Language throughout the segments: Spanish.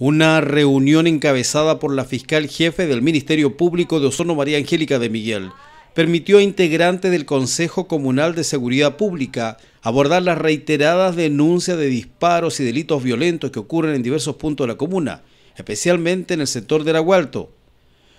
Una reunión encabezada por la fiscal jefe del Ministerio Público de Osorno María Angélica de Miguel permitió a integrantes del Consejo Comunal de Seguridad Pública abordar las reiteradas denuncias de disparos y delitos violentos que ocurren en diversos puntos de la comuna, especialmente en el sector del Agualto.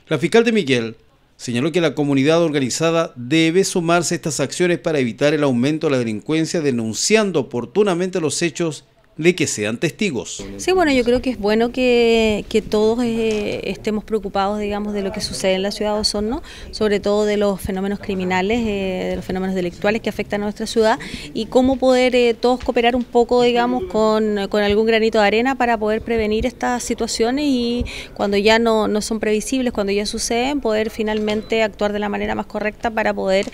La fiscal de Miguel señaló que la comunidad organizada debe sumarse a estas acciones para evitar el aumento de la delincuencia denunciando oportunamente los hechos de que sean testigos. Sí, bueno, yo creo que es bueno que, todos eh, estemos preocupados, digamos, de lo que sucede en la ciudad de Osorno, sobre todo de los fenómenos criminales, eh, de los fenómenos delictuales que afectan a nuestra ciudad y cómo poder eh, todos cooperar un poco, digamos, con, algún granito de arena para poder prevenir estas situaciones y cuando ya no, no son previsibles, cuando ya suceden, poder finalmente actuar de la manera más correcta para poder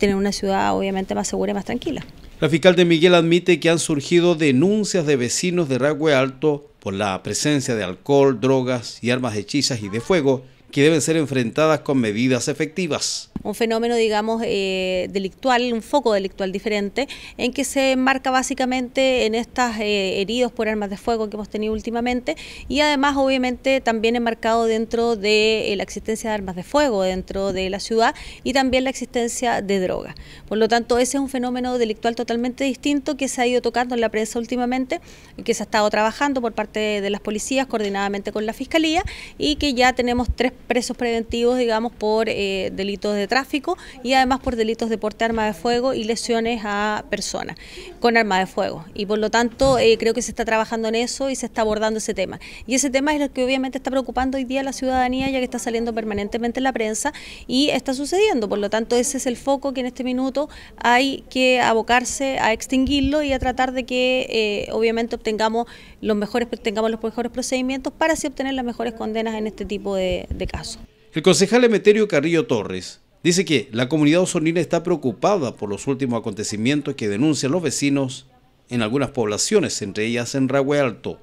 tener una ciudad obviamente más segura y más tranquila. La fiscal de Miguel admite que han surgido denuncias de vecinos de Ragüe Alto por la presencia de alcohol, drogas y armas hechizas y de fuego que deben ser enfrentadas con medidas efectivas un fenómeno, digamos, eh, delictual, un foco delictual diferente, en que se enmarca básicamente en estas eh, heridos por armas de fuego que hemos tenido últimamente y además, obviamente, también enmarcado dentro de eh, la existencia de armas de fuego dentro de la ciudad y también la existencia de drogas. Por lo tanto, ese es un fenómeno delictual totalmente distinto que se ha ido tocando en la prensa últimamente, que se ha estado trabajando por parte de las policías coordinadamente con la fiscalía y que ya tenemos tres presos preventivos, digamos, por delitos de tráfico y además por delitos de porte arma de fuego y lesiones a personas con arma de fuego. Y por lo tanto eh, creo que se está trabajando en eso y se está abordando ese tema. Y ese tema es lo que obviamente está preocupando hoy día a la ciudadanía ya que está saliendo permanentemente en la prensa y está sucediendo. Por lo tanto ese es el foco que en este minuto hay que abocarse a extinguirlo y a tratar de que eh, obviamente obtengamos los mejores, tengamos los mejores procedimientos para así obtener las mejores condenas en este tipo de, de casos. El concejal Emeterio Carrillo Torres Dice que la comunidad sonina está preocupada por los últimos acontecimientos que denuncian los vecinos en algunas poblaciones, entre ellas en Ragüe Alto.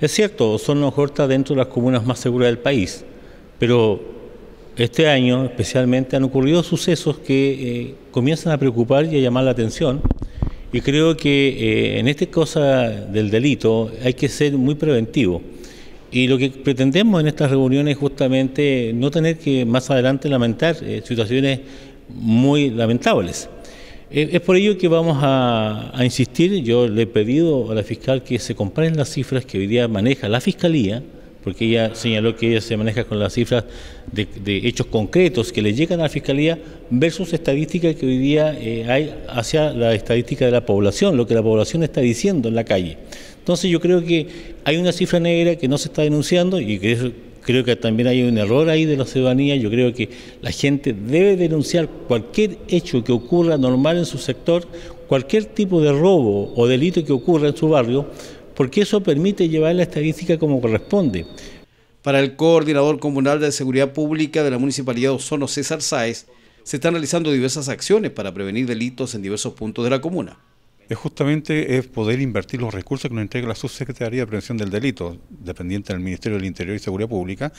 Es cierto, Osorno Horta dentro de las comunas más seguras del país, pero este año especialmente han ocurrido sucesos que eh, comienzan a preocupar y a llamar la atención. Y creo que eh, en esta cosa del delito hay que ser muy preventivo. Y lo que pretendemos en estas reuniones es justamente no tener que más adelante lamentar eh, situaciones muy lamentables. Eh, es por ello que vamos a, a, insistir, yo le he pedido a la fiscal que se comparen las cifras que hoy día maneja la Fiscalía porque ella señaló que ella se maneja con las cifras de, hechos concretos que le llegan a la Fiscalía versus estadísticas que hoy día eh, hay hacia la estadística de la población, lo que la población está diciendo en la calle. Entonces yo creo que hay una cifra negra que no se está denunciando y que creo que también hay un error ahí de la ciudadanía. Yo creo que la gente debe denunciar cualquier hecho que ocurra normal en su sector, cualquier tipo de robo o delito que ocurra en su barrio, porque eso permite llevar la estadística como corresponde. Para el coordinador comunal de seguridad pública de la Municipalidad de Osorno, César Sáez, se están realizando diversas acciones para prevenir delitos en diversos puntos de la comuna es justamente es poder invertir los recursos que nos entrega la Subsecretaría de Prevención del Delito, dependiente del Ministerio del Interior y Seguridad Pública,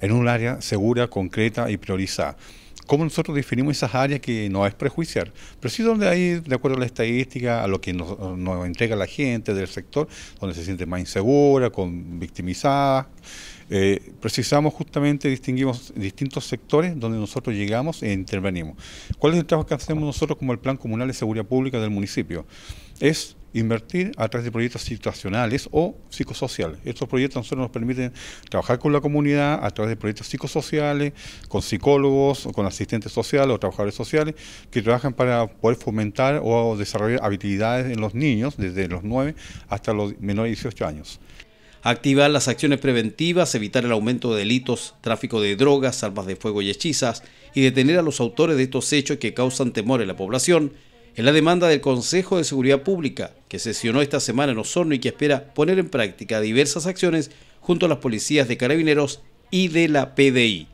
en un área segura, concreta y priorizada cómo nosotros definimos esas áreas que no es prejuiciar, pero sí donde hay, de acuerdo a la estadística, a lo que nos, nos entrega la gente del sector, donde se siente más insegura, con victimizada. Eh, precisamos justamente, distinguimos distintos sectores donde nosotros llegamos e intervenimos. ¿Cuál es el trabajo que hacemos nosotros como el Plan Comunal de Seguridad Pública del municipio? Es invertir a través de proyectos situacionales o psicosociales. Estos proyectos nosotros nos permiten trabajar con la comunidad a través de proyectos psicosociales, con psicólogos, o con asistentes sociales o trabajadores sociales que trabajan para poder fomentar o desarrollar habilidades en los niños desde los 9 hasta los menores de 18 años activar las acciones preventivas, evitar el aumento de delitos, tráfico de drogas, armas de fuego y hechizas, y detener a los autores de estos hechos que causan temor en la población, es la demanda del Consejo de Seguridad Pública, que sesionó esta semana en Osorno y que espera poner en práctica diversas acciones junto a las policías de carabineros y de la PDI.